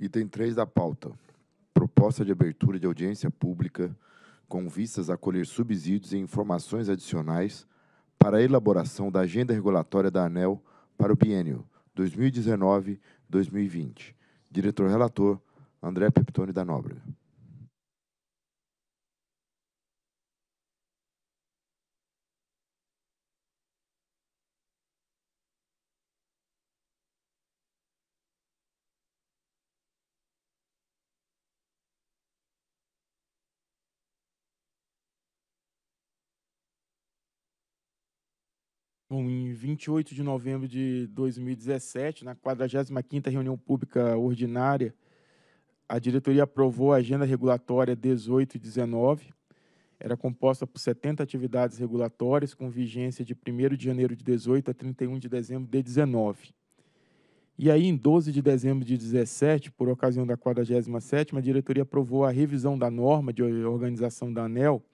Item 3 da pauta. Proposta de abertura de audiência pública com vistas a colher subsídios e informações adicionais para a elaboração da agenda regulatória da ANEL para o biênio 2019-2020. Diretor relator André Peptoni da Nóbrega. Bom, em 28 de novembro de 2017, na 45ª reunião pública ordinária, a diretoria aprovou a agenda regulatória 18 e 19. Era composta por 70 atividades regulatórias com vigência de 1 de janeiro de 18 a 31 de dezembro de 19. E aí, em 12 de dezembro de 17, por ocasião da 47ª, a diretoria aprovou a revisão da norma de organização da ANEL,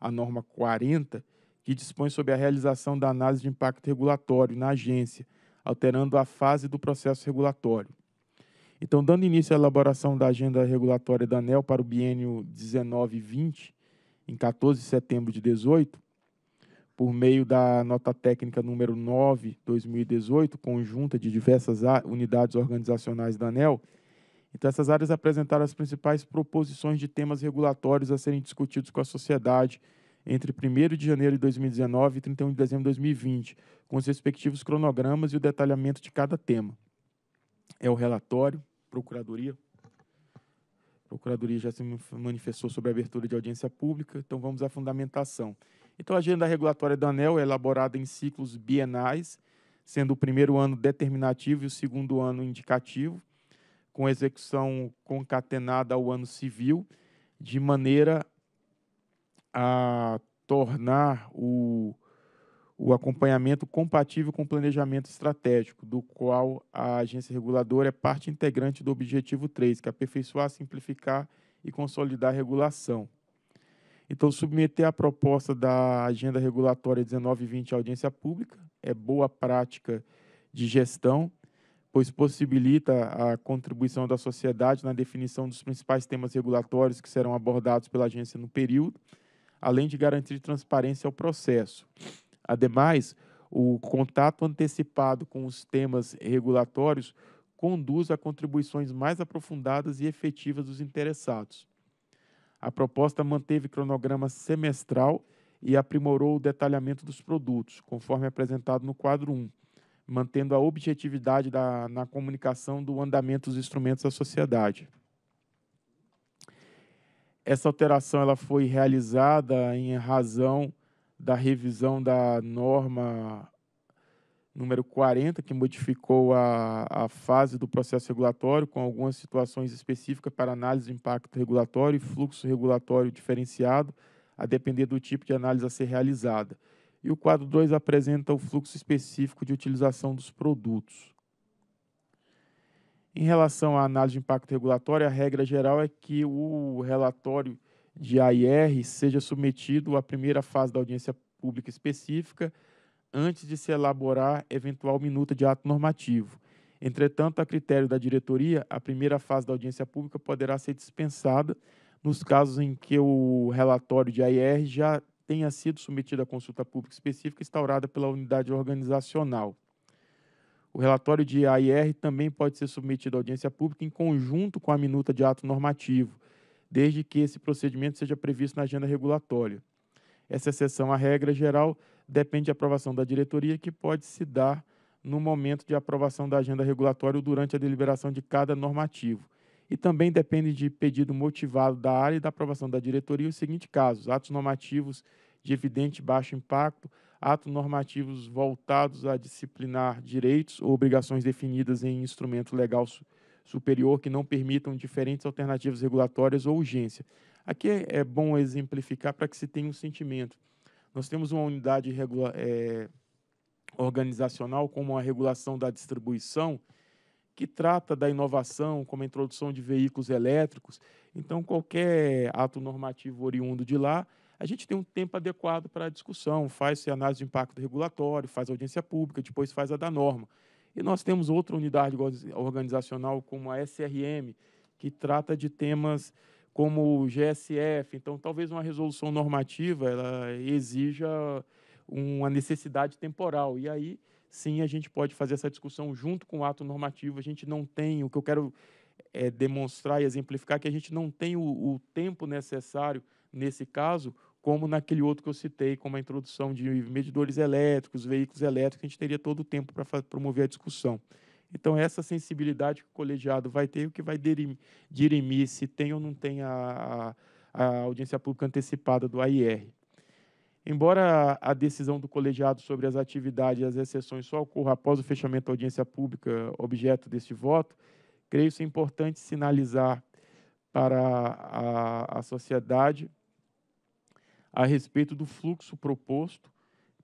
a norma 40, que dispõe sobre a realização da análise de impacto regulatório na agência, alterando a fase do processo regulatório. Então, dando início à elaboração da agenda regulatória da ANEL para o biênio 19 20, em 14 de setembro de 2018, por meio da nota técnica número 9/2018, conjunta de diversas unidades organizacionais da ANEL, então essas áreas apresentaram as principais proposições de temas regulatórios a serem discutidos com a sociedade entre 1 de janeiro de 2019 e 31 de dezembro de 2020, com os respectivos cronogramas e o detalhamento de cada tema. É o relatório, Procuradoria. A Procuradoria já se manifestou sobre a abertura de audiência pública, então vamos à fundamentação. Então, a agenda regulatória do ANEL é elaborada em ciclos bienais, sendo o primeiro ano determinativo e o segundo ano indicativo, com execução concatenada ao ano civil, de maneira a tornar o, o acompanhamento compatível com o planejamento estratégico, do qual a agência reguladora é parte integrante do objetivo 3, que é aperfeiçoar, simplificar e consolidar a regulação. Então, submeter a proposta da Agenda Regulatória 1920 à audiência pública é boa prática de gestão, pois possibilita a contribuição da sociedade na definição dos principais temas regulatórios que serão abordados pela agência no período além de garantir transparência ao processo. Ademais, o contato antecipado com os temas regulatórios conduz a contribuições mais aprofundadas e efetivas dos interessados. A proposta manteve cronograma semestral e aprimorou o detalhamento dos produtos, conforme apresentado no quadro 1, mantendo a objetividade da, na comunicação do andamento dos instrumentos à sociedade. Essa alteração ela foi realizada em razão da revisão da norma número 40, que modificou a, a fase do processo regulatório, com algumas situações específicas para análise de impacto regulatório e fluxo regulatório diferenciado, a depender do tipo de análise a ser realizada. E o quadro 2 apresenta o fluxo específico de utilização dos produtos. Em relação à análise de impacto regulatório, a regra geral é que o relatório de AIR seja submetido à primeira fase da audiência pública específica antes de se elaborar eventual minuta de ato normativo. Entretanto, a critério da diretoria, a primeira fase da audiência pública poderá ser dispensada nos casos em que o relatório de AIR já tenha sido submetido à consulta pública específica instaurada pela unidade organizacional. O relatório de AIR também pode ser submetido à audiência pública em conjunto com a minuta de ato normativo, desde que esse procedimento seja previsto na agenda regulatória. Essa exceção à regra geral depende de aprovação da diretoria, que pode se dar no momento de aprovação da agenda regulatória ou durante a deliberação de cada normativo. E também depende de pedido motivado da área e da aprovação da diretoria os seguintes casos: atos normativos de evidente baixo impacto, atos normativos voltados a disciplinar direitos ou obrigações definidas em instrumento legal su superior que não permitam diferentes alternativas regulatórias ou urgência. Aqui é, é bom exemplificar para que se tenha um sentimento. Nós temos uma unidade regula é, organizacional como a regulação da distribuição, que trata da inovação, como a introdução de veículos elétricos. Então, qualquer ato normativo oriundo de lá a gente tem um tempo adequado para a discussão, faz-se análise de impacto regulatório, faz audiência pública, depois faz a da norma. E nós temos outra unidade organizacional, como a SRM, que trata de temas como o GSF. Então, talvez uma resolução normativa ela exija uma necessidade temporal. E aí, sim, a gente pode fazer essa discussão junto com o ato normativo. A gente não tem, o que eu quero é, demonstrar e exemplificar que a gente não tem o, o tempo necessário nesse caso como naquele outro que eu citei, como a introdução de medidores elétricos, veículos elétricos, a gente teria todo o tempo para promover a discussão. Então, essa sensibilidade que o colegiado vai ter, o que vai dirimir se tem ou não tem a, a audiência pública antecipada do AIR. Embora a decisão do colegiado sobre as atividades e as exceções só ocorra após o fechamento da audiência pública objeto deste voto, Creio ser é importante sinalizar para a, a, sociedade a respeito do fluxo proposto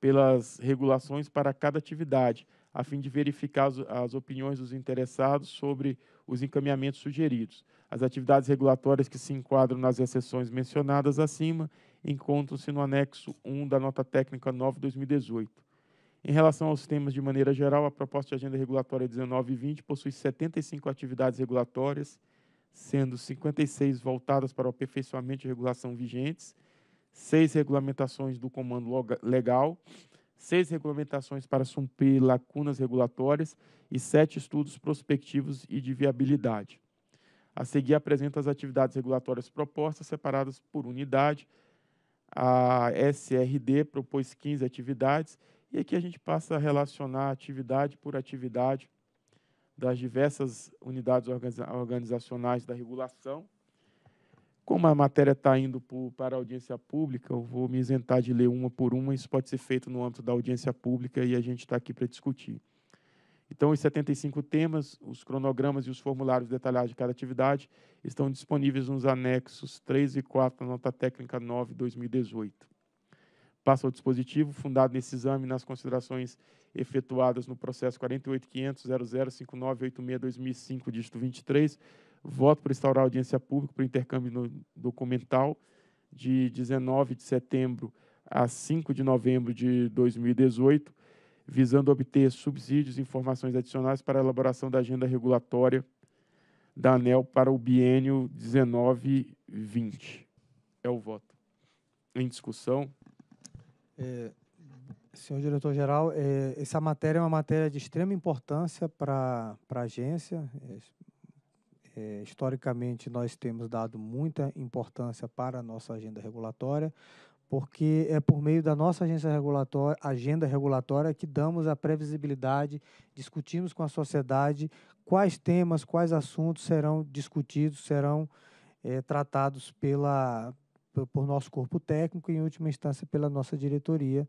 pelas regulações para cada atividade, a fim de verificar as, as opiniões dos interessados sobre os encaminhamentos sugeridos. As atividades regulatórias que se enquadram nas exceções mencionadas acima encontram-se no anexo 1 da nota técnica 9/2018. Em relação aos temas de maneira geral, a proposta de agenda regulatória 19 e 20 possui 75 atividades regulatórias, sendo 56 voltadas para o aperfeiçoamento de regulação vigentes, seis regulamentações do comando legal, seis regulamentações para suprir lacunas regulatórias e sete estudos prospectivos e de viabilidade. A seguir, apresenta as atividades regulatórias propostas, separadas por unidade. A SRD propôs 15 atividades e aqui a gente passa a relacionar atividade por atividade das diversas unidades organizacionais da regulação. Como a matéria está indo por, para a audiência pública, eu vou me isentar de ler uma por uma, isso pode ser feito no âmbito da audiência pública e a gente está aqui para discutir. Então, os 75 temas, os cronogramas e os formulários detalhados de cada atividade estão disponíveis nos anexos 3 e 4 da nota técnica 9 2018 passa ao dispositivo fundado nesse exame nas considerações efetuadas no processo 48.500.0059.86.2005, dígito 23. Voto para instaurar audiência pública para intercâmbio documental de 19 de setembro a 5 de novembro de 2018, visando obter subsídios e informações adicionais para a elaboração da agenda regulatória da ANEL para o biênio 19-20. É o voto. Em discussão. É, senhor diretor-geral, é, essa matéria é uma matéria de extrema importância para a agência. É, é, historicamente, nós temos dado muita importância para a nossa agenda regulatória, porque é por meio da nossa agência regulatória, agenda regulatória que damos a previsibilidade, discutimos com a sociedade quais temas, quais assuntos serão discutidos, serão é, tratados pela, por nosso corpo técnico e, em última instância, pela nossa diretoria.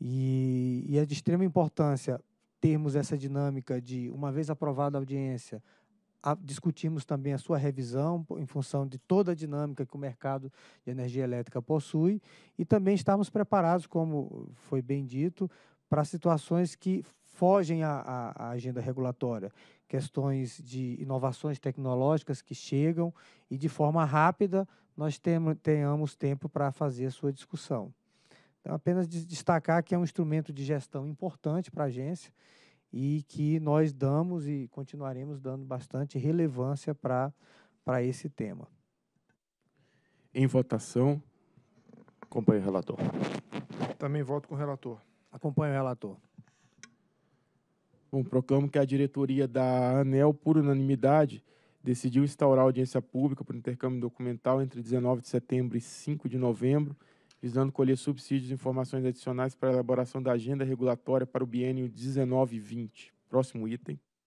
E, e, é de extrema importância termos essa dinâmica de, uma vez aprovada a audiência, a, discutirmos também a sua revisão em função de toda a dinâmica que o mercado de energia elétrica possui e também estarmos preparados, como foi bem dito, para situações que fogem à, à, agenda regulatória, questões de inovações tecnológicas que chegam e de forma rápida nós tenhamos tempo para fazer a sua discussão. Então, apenas destacar que é um instrumento de gestão importante para a agência e que nós damos e continuaremos dando bastante relevância para esse tema. Em votação, acompanho o relator. Também voto com o relator. Acompanho o relator. Bom, proclamo que a diretoria da ANEL, por unanimidade, decidiu instaurar audiência pública para o intercâmbio documental entre 19 de setembro e 5 de novembro, visando colher subsídios e informações adicionais para a elaboração da agenda regulatória para o biênio 19 e 20. Próximo item.